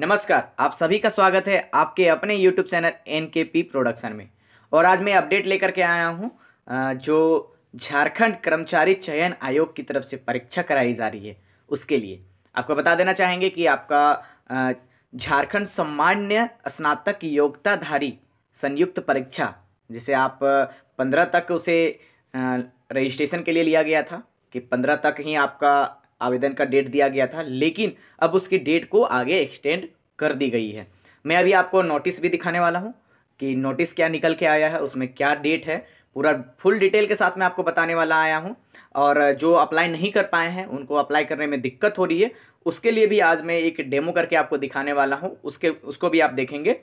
नमस्कार आप सभी का स्वागत है आपके अपने YouTube channel N K P production में और आज मैं अपडेट लेकर के आया हूँ जो झारखंड कर्मचारी चयन आयोग की तरफ से परीक्षा कराई जा रही है उसके लिए आपको बता देना चाहेंगे कि आपका झारखंड सामान्य स्नातक योग्यताधारी संयुक्त परीक्षा जिसे आप पंद्रह तक उसे रजिस्ट्रेशन के लिए लिया गया था कि पंद्रह तक ही आपका आवेदन का डेट दिया गया था लेकिन अब उसकी डेट को आगे एक्सटेंड कर दी गई है मैं अभी आपको नोटिस भी दिखाने वाला हूँ कि नोटिस क्या निकल के आया है उसमें क्या डेट है पूरा फुल डिटेल के साथ मैं आपको बताने वाला आया हूँ और जो अप्लाई नहीं कर पाए हैं उनको अप्लाई करने में दिक्कत हो रही है उसके लिए भी आज मैं एक डेमो करके आपको दिखाने वाला हूँ उसके उसको भी आप देखेंगे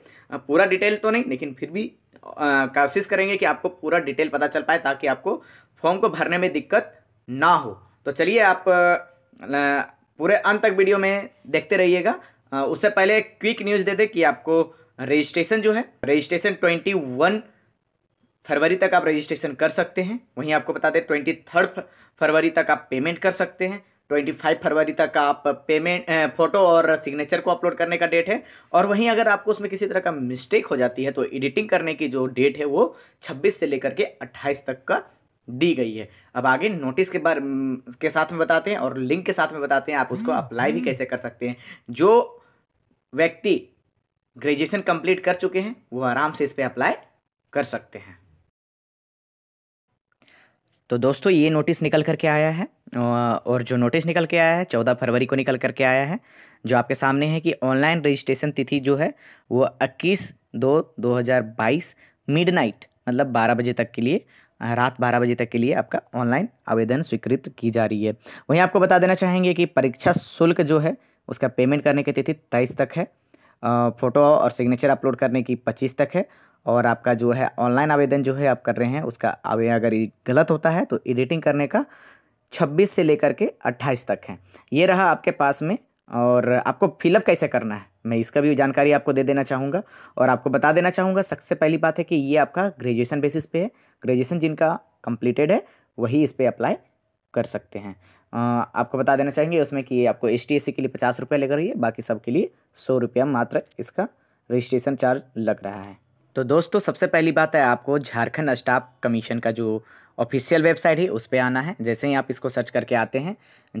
पूरा डिटेल तो नहीं लेकिन फिर भी कोशिश करेंगे कि आपको पूरा डिटेल पता चल पाए ताकि आपको फॉर्म को भरने में दिक्कत ना हो तो चलिए आप पूरे अंत तक वीडियो में देखते रहिएगा उससे पहले क्विक न्यूज़ दे दें कि आपको रजिस्ट्रेशन जो है रजिस्ट्रेशन ट्वेंटी वन फरवरी तक आप रजिस्ट्रेशन कर सकते हैं वहीं आपको बता दें ट्वेंटी थर्ड फरवरी तक आप पेमेंट कर सकते हैं ट्वेंटी फाइव फरवरी तक आप पेमेंट फ़ोटो और सिग्नेचर को अपलोड करने का डेट है और वहीं अगर आपको उसमें किसी तरह का मिस्टेक हो जाती है तो एडिटिंग करने की जो डेट है वो छब्बीस से लेकर के अट्ठाईस तक का दी गई है अब आगे नोटिस के बारे के साथ में बताते हैं और लिंक के साथ में बताते हैं आप उसको अप्लाई हाँ। भी कैसे कर सकते हैं जो व्यक्ति ग्रेजुएशन कंप्लीट कर चुके हैं वो आराम से इस पर अप्लाई कर सकते हैं तो दोस्तों ये नोटिस निकल करके आया है और जो नोटिस निकल के आया है चौदह फरवरी को निकल करके आया है जो आपके सामने है कि ऑनलाइन रजिस्ट्रेशन तिथि जो है वो इक्कीस दो दो हज़ार बाईस मिड नाइट मतलब बारह बजे तक के लिए रात बारह बजे तक के लिए आपका ऑनलाइन आवेदन स्वीकृत की जा रही है वहीं आपको बता देना चाहेंगे कि परीक्षा शुल्क जो है उसका पेमेंट करने की तिथि तेईस तक है फ़ोटो और सिग्नेचर अपलोड करने की पच्चीस तक है और आपका जो है ऑनलाइन आवेदन जो है आप कर रहे हैं उसका आवेदन अगर गलत होता है तो एडिटिंग करने का छब्बीस से लेकर के अट्ठाईस तक है ये रहा आपके पास में और आपको फिलअप कैसे करना है मैं इसका भी जानकारी आपको दे देना चाहूँगा और आपको बता देना चाहूँगा सबसे पहली बात है कि ये आपका ग्रेजुएशन बेसिस पे है ग्रेजुएशन जिनका कंप्लीटेड है वही इस पर अप्लाई कर सकते हैं आपको बता देना चाहेंगे उसमें कि आपको एस टी के लिए पचास रुपये लग रही है बाकी सब के लिए सौ रुपया मात्र इसका रजिस्ट्रेशन चार्ज लग रहा है तो दोस्तों सबसे पहली बात है आपको झारखंड स्टाफ कमीशन का जो ऑफिशियल वेबसाइट ही उस पर आना है जैसे ही आप इसको सर्च करके आते हैं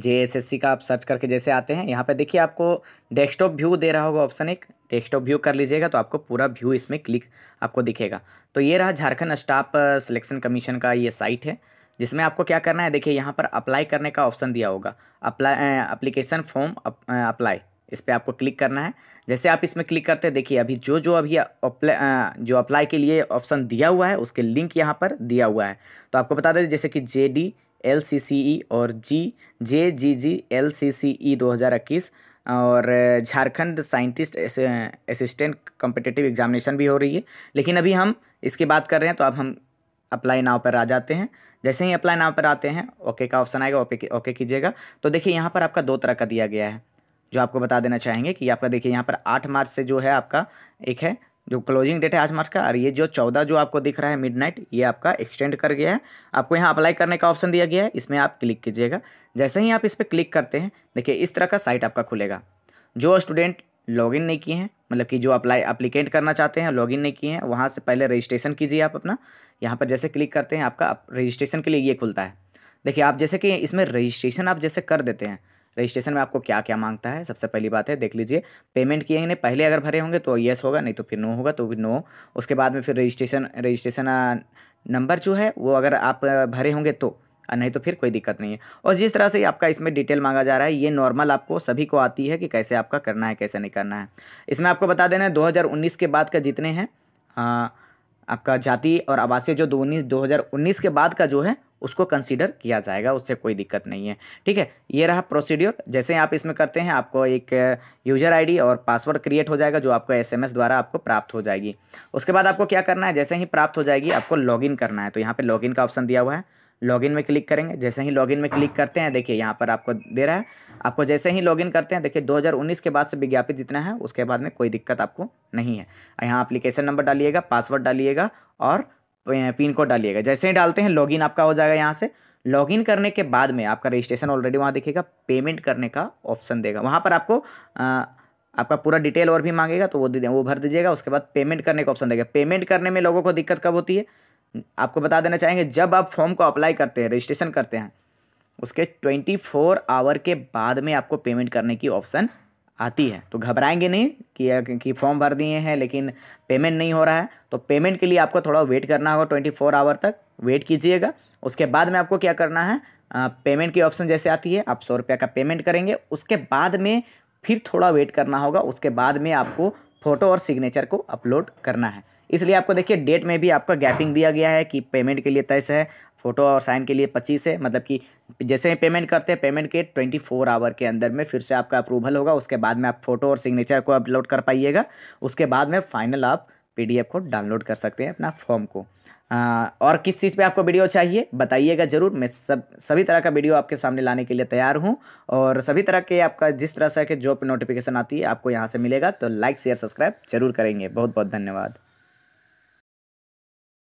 जे का आप सर्च करके जैसे आते हैं यहाँ पे देखिए आपको डेस्कटॉप व्यू दे रहा होगा ऑप्शन एक डेस्कटॉप व्यू कर लीजिएगा तो आपको पूरा व्यू इसमें क्लिक आपको दिखेगा तो ये रहा झारखंड स्टाफ सिलेक्शन कमीशन का ये साइट है जिसमें आपको क्या करना है देखिए यहाँ पर अप्लाई करने का ऑप्शन दिया होगा अप्लाई अप्लीकेशन फॉर्म अप्लाई इस पर आपको क्लिक करना है जैसे आप इसमें क्लिक करते हैं देखिए अभी जो जो अभी अप्लाई जो अप्लाई के लिए ऑप्शन दिया हुआ है उसके लिंक यहाँ पर दिया हुआ है तो आपको बता दें जैसे कि जे डी एल सी सी ई और जी जे जी जी एल सी सी ई दो हज़ार इक्कीस और Jharkhand scientist assistant competitive examination भी हो रही है लेकिन अभी हम इसकी बात कर रहे हैं तो अब हम अप्लाई नाव पर आ जाते हैं जैसे ही अप्लाई नाव पर आते हैं ओके का ऑप्शन आएगा ओके ओके कीजिएगा तो देखिए यहाँ पर आपका दो तरह का दिया गया है जो आपको बता देना चाहेंगे कि आपका देखिए यहाँ पर आठ मार्च से जो है आपका एक है जो क्लोजिंग डेट है आज मार्च का और ये जो चौदह जो आपको दिख रहा है मिडनाइट ये आपका एक्सटेंड कर गया है आपको यहाँ अप्लाई करने का ऑप्शन दिया गया है इसमें आप क्लिक कीजिएगा जैसे ही आप इस पर क्लिक करते हैं देखिए इस तरह का साइट आपका खुलेगा जो स्टूडेंट लॉगिन नहीं किए हैं मतलब कि जो अप्लाई अप्लीकेंट करना चाहते हैं लॉगिन नहीं किए हैं वहाँ से पहले रजिस्ट्रेशन कीजिए आप अपना यहाँ पर जैसे क्लिक करते हैं आपका रजिस्ट्रेशन के लिए ये खुलता है देखिए आप जैसे कि इसमें रजिस्ट्रेशन आप जैसे कर देते हैं रजिस्ट्रेशन में आपको क्या क्या मांगता है सबसे पहली बात है देख लीजिए पेमेंट किए नहीं पहले अगर भरे होंगे तो येस होगा नहीं तो फिर नो होगा तो भी नो उसके बाद में फिर रजिस्ट्रेशन रजिस्ट्रेशन नंबर जो है वो अगर आप भरे होंगे तो नहीं तो फिर कोई दिक्कत नहीं है और जिस तरह से आपका इसमें डिटेल मांगा जा रहा है ये नॉर्मल आपको सभी को आती है कि कैसे आपका करना है कैसे नहीं करना है इसमें आपको बता देना है दो के बाद का जितने हैं आपका जाति और आवासीय जो दो उन्नीस के बाद का जो है उसको कंसीडर किया जाएगा उससे कोई दिक्कत नहीं है ठीक है ये रहा प्रोसीड्योर जैसे आप इसमें करते हैं आपको एक यूजर uh, आईडी और पासवर्ड क्रिएट हो जाएगा जो आपको एसएमएस द्वारा आपको प्राप्त हो जाएगी उसके बाद आपको क्या करना है जैसे ही प्राप्त हो जाएगी आपको लॉगिन करना है तो यहाँ पर लॉगिन का ऑप्शन दिया हुआ है लॉगिन में क्लिक करेंगे जैसे ही लॉगिन में क्लिक करते हैं देखिए यहाँ पर आपको दे रहा है आपको जैसे ही लॉगिन करते हैं देखिए 2019 के बाद से विज्ञापित जितना है उसके बाद में कोई दिक्कत आपको नहीं है यहाँ एप्लीकेशन नंबर डालिएगा पासवर्ड डालिएगा और पिन कोड डालिएगा जैसे ही डालते हैं लॉगिन आपका हो जाएगा यहाँ से लॉगिन करने के बाद में आपका रजिस्ट्रेशन ऑलरेडी वहाँ देखेगा पेमेंट करने का ऑप्शन देगा वहाँ पर आपको आ, आपका पूरा डिटेल और भी मांगेगा तो वो दे वो भर दीजिएगा उसके बाद पेमेंट करने का ऑप्शन देगा पेमेंट करने में लोगों को दिक्कत कब होती है आपको बता देना चाहेंगे जब आप फॉर्म को अप्लाई करते हैं रजिस्ट्रेशन करते हैं उसके ट्वेंटी फोर आवर के बाद में आपको पेमेंट करने की ऑप्शन आती है तो घबराएंगे नहीं कि कि फॉर्म भर दिए हैं लेकिन पेमेंट नहीं हो रहा है तो पेमेंट के लिए आपको थोड़ा वेट करना होगा ट्वेंटी फोर आवर तक वेट कीजिएगा उसके बाद में आपको क्या करना है आ, पेमेंट की ऑप्शन जैसे आती है आप सौ रुपये का पेमेंट करेंगे उसके बाद में फिर थोड़ा वेट करना होगा उसके बाद में आपको फ़ोटो और सिग्नेचर को अपलोड करना है इसलिए आपको देखिए डेट में भी आपका गैपिंग दिया गया है कि पेमेंट के लिए तय है फ़ोटो और साइन के लिए पच्चीस है मतलब कि जैसे ही पेमेंट करते हैं पेमेंट के ट्वेंटी फोर आवर के अंदर में फिर से आपका अप्रूवल होगा उसके बाद में आप फ़ोटो और सिग्नेचर को अपलोड कर पाइएगा उसके बाद में फाइनल आप पीडीएफ को डाउनलोड कर सकते हैं अपना फॉर्म को आ, और किस चीज़ पे आपको वीडियो चाहिए बताइएगा ज़रूर मैं सब सभी तरह का वीडियो आपके सामने लाने के लिए तैयार हूँ और सभी तरह के आपका जिस तरह से जॉब नोटिफिकेशन आती है आपको यहाँ से मिलेगा तो लाइक शेयर सब्सक्राइब जरूर करेंगे बहुत बहुत धन्यवाद